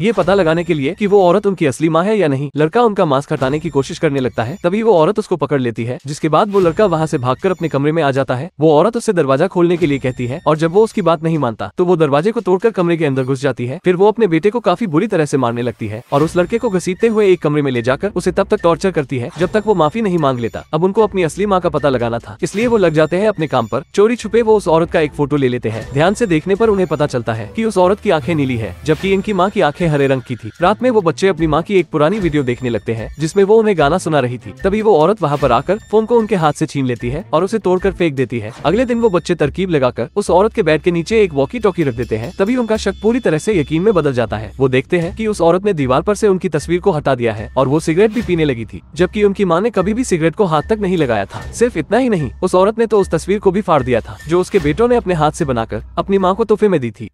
ये पता लगाने के लिए कि वो औरत उनकी असली माँ है या नहीं लड़का उनका मास्क हटाने की कोशिश करने लगता है तभी वो औरत उसको पकड़ लेती है जिसके बाद वो लड़का वहाँ से भागकर अपने कमरे में आ जाता है वो औरत उससे दरवाजा खोलने के लिए कहती है और जब वो उसकी बात नहीं मानता तो वो दरवाजे को तोड़कर कमरे के अंदर घुस जाती है फिर वो अपने बेटे को काफी बुरी तरह से मारने लगती है और उस लड़के को घसीटते हुए एक कमरे में ले जाकर उसे तब तक टॉर्चर करती है जब तक वो माफी नहीं मांग लेता अब उनको अपनी असली माँ का पता लगाना था इसलिए वो लग जाते हैं अपने काम पर चोरी छुपे वो उस औरत का एक फोटो ले लेते हैं ध्यान से देखने पर उन्हें पता चलता है की उस औरत की आंखें नीली है जबकि इनकी माँ की आंखें आंखें हरे रंग की थी रात में वो बच्चे अपनी माँ की एक पुरानी वीडियो देखने लगते हैं जिसमे वो उन्हें गाना सुना रही थी तभी वो औरत वहाँ पर आकर फोन को उनके हाथ ऐसी छीन लेती है और उसे तोड़कर फेंक देती है अगले दिन वो बच्चे तरकीब लगाकर उस औरत के बेड के नीचे एक वॉकी टॉकी रख देते हैं तभी उनका शक पूरी तरह ऐसी यकीन में बदल जाता है वो देखते हैं की उस औरत ने दीवार पर से उनकी तस्वीर को हटा दिया है और वो सिगरेट भी पीने लगी थी जबकि उनकी माँ ने कभी भी सिगरेट को हाथ तक नहीं लगाया था सिर्फ इतना ही नहीं उस औरत ने तो उस तस्वीर को भी फाड़ दिया था जो उसके बेटों ने अपने हाथ से बनाकर अपनी माँ को तोहफे में दी थी